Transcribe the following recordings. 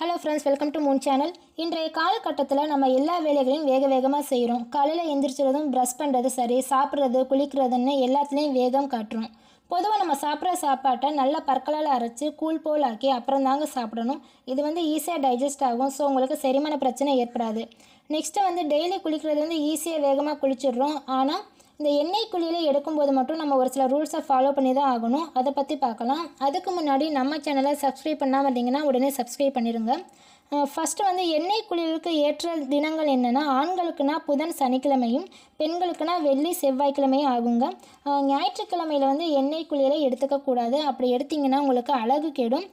hello friends welcome to moon channel இன்றைய காலகட்டத்தில் நம்ம எல்லா வேலைகளையும் வேக வேகமாக செய்கிறோம் காலையில் எந்திரிச்சுறதும் ப்ரஷ் பண்ணுறது சரி சாப்பிட்றது குளிக்கிறதுன்னு எல்லாத்துலேயும் வேகம் காட்டுறோம் பொதுவாக நம்ம சாப்பிட்ற சாப்பாட்டை நல்லா பற்களால் அரைச்சி கூழ் போல் ஆக்கி அப்புறம் தாங்க சாப்பிடணும் இது வந்து ஈஸியாக டைஜஸ்ட் ஆகும் ஸோ உங்களுக்கு செரிமான பிரச்சனை ஏற்படாது நெக்ஸ்ட்டு வந்து டெய்லி குளிக்கிறது வந்து ஈஸியாக வேகமாக குளிச்சிடுறோம் ஆனால் இந்த எண்ணெய் குழியில் எடுக்கும்போது மட்டும் நம்ம ஒரு சில ரூல்ஸை ஃபாலோ பண்ணி தான் ஆகணும் அதை பற்றி பார்க்கலாம் அதுக்கு முன்னாடி நம்ம சேனலை சப்ஸ்கிரைப் பண்ணாமல் இருந்தீங்கன்னா உடனே சப்ஸ்கிரைப் பண்ணிடுங்க ஃபஸ்ட்டு வந்து எண்ணெய் குளியலுக்கு ஏற்ற தினங்கள் என்னென்னா ஆண்களுக்குனா புதன் சனிக்கிழமையும் பெண்களுக்குனா வெள்ளி செவ்வாய்க்கிழமையும் ஆகுங்க ஞாயிற்றுக்கிழமையில் வந்து எண்ணெய் குளியலை எடுத்துக்கக்கூடாது அப்படி எடுத்திங்கன்னா உங்களுக்கு அழகு கெடும்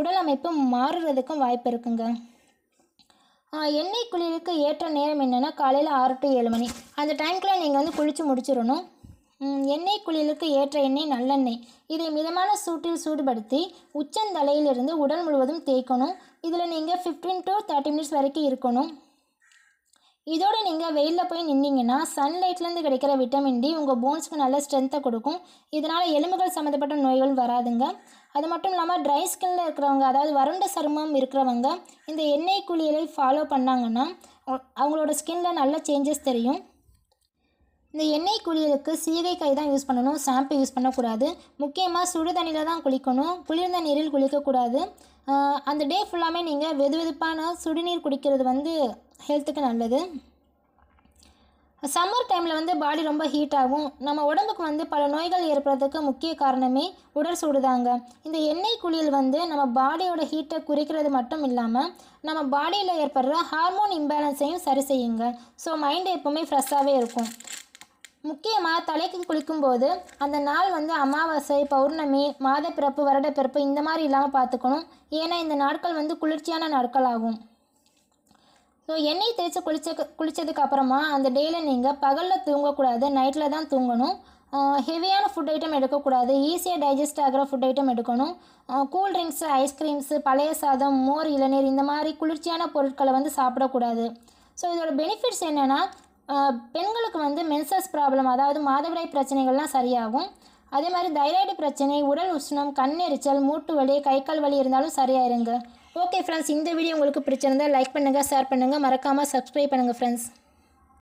உடல் அமைப்பு மாறுறதுக்கும் வாய்ப்பு இருக்குங்க எண்ணெய் குளிருக்கு ஏற்ற நேரம் என்னென்னா காலையில் ஆறு டு ஏழு மணி அந்த டைம்க்குள்ளே நீங்கள் வந்து குளித்து முடிச்சிடணும் எண்ணெய் குளிலுக்கு ஏற்ற எண்ணெய் நல்லெண்ணெய் இதை மிதமான சூட்டில் சூடுபடுத்தி உச்சந்தலையிலிருந்து உடல் முழுவதும் தேய்க்கணும் இதில் நீங்கள் ஃபிஃப்டீன் டு தேர்ட்டி மினிட்ஸ் வரைக்கும் இருக்கணும் இதோடு நீங்கள் வெயிலில் போய் நின்னீங்கன்னா சன்லைட்லேருந்து கிடைக்கிற விட்டமின் டி உங்கள் போன்ஸுக்கு நல்ல ஸ்ட்ரென்த்தை கொடுக்கும் இதனால் எலும்புகள் சம்மந்தப்பட்ட நோய்கள் வராதுங்க அது மட்டும் இல்லாமல் ட்ரை ஸ்கின்ல இருக்கிறவங்க அதாவது வறண்ட சருமம் இருக்கிறவங்க இந்த எண்ணெய் குளியலை ஃபாலோ பண்ணாங்கன்னா அவங்களோட ஸ்கின்ல நல்ல சேஞ்சஸ் தெரியும் இந்த எண்ணெய் குளியலுக்கு சீகை கை தான் யூஸ் பண்ணணும் ஷாம்பு யூஸ் பண்ணக்கூடாது முக்கியமாக சுடு தண்ணியில் தான் குளிக்கணும் குளிர்ந்த நீரில் குளிக்கக்கூடாது அந்த டே ஃபுல்லாமே நீங்கள் வெது வெதுப்பான சுடுநீர் குடிக்கிறது வந்து ஹெல்த்துக்கு நல்லது சம்மர் டைமில் வந்து பாடி ரொம்ப ஹீட் ஆகும் நம்ம உடம்புக்கு வந்து பல நோய்கள் ஏற்படுறதுக்கு முக்கிய காரணமே உடல் சூடுதாங்க இந்த எண்ணெய் குளியல் வந்து நம்ம பாடியோட ஹீட்டை குறைக்கிறது மட்டும் இல்லாமல் நம்ம பாடியில் ஏற்படுற ஹார்மோன் இம்பேலன்ஸையும் சரி செய்யுங்க ஸோ மைண்டு எப்போவுமே ஃப்ரெஷ்ஷாகவே இருக்கும் முக்கியமாக தலைக்கு குளிக்கும்போது அந்த நாள் வந்து அமாவாசை பௌர்ணமி மாதப்பிறப்பு பிறப்பு இந்த மாதிரி இல்லாமல் பார்த்துக்கணும் ஏன்னா இந்த நாட்கள் வந்து குளிர்ச்சியான நாட்கள் ஆகும் ஸோ எண்ணெய் தேய்ச்சி குளிச்ச குளித்ததுக்கு அப்புறமா அந்த டேயில் நீங்கள் பகலில் தூங்கக்கூடாது நைட்டில் தான் தூங்கணும் ஹெவியான ஃபுட் ஐட்டம் எடுக்கக்கூடாது ஈஸியாக டைஜஸ்ட் ஆகிற ஃபுட் ஐட்டம் எடுக்கணும் கூல் ட்ரிங்க்ஸு ஐஸ்கிரீம்ஸு பழைய சாதம் மோர் இளநீர் இந்த மாதிரி குளிர்ச்சியான பொருட்களை வந்து சாப்பிடக்கூடாது ஸோ இதோட பெனிஃபிட்ஸ் என்னென்னா பெண்களுக்கு வந்து மென்சஸ் ப்ராப்ளம் அதாவது மாதவிடாய் பிரச்சனைகள்லாம் சரியாகும் அதே மாதிரி தைராய்டு பிரச்சனை உடல் உஷ்ணம் கண்ணெரிச்சல் மூட்டு வலி கை கால் வலி இருந்தாலும் சரியாயிருங்க ஓகே ஃப்ரெண்ட்ஸ் இந்த வீடியோ உங்களுக்கு பிடிச்சிருந்தால் லைக் பண்ணுங்கள் ஷேர் பண்ணுங்கள் மறக்காமல் சப்ஸ்கிரைப் பண்ணுங்கள் ஃப்ரெண்ட்ஸ்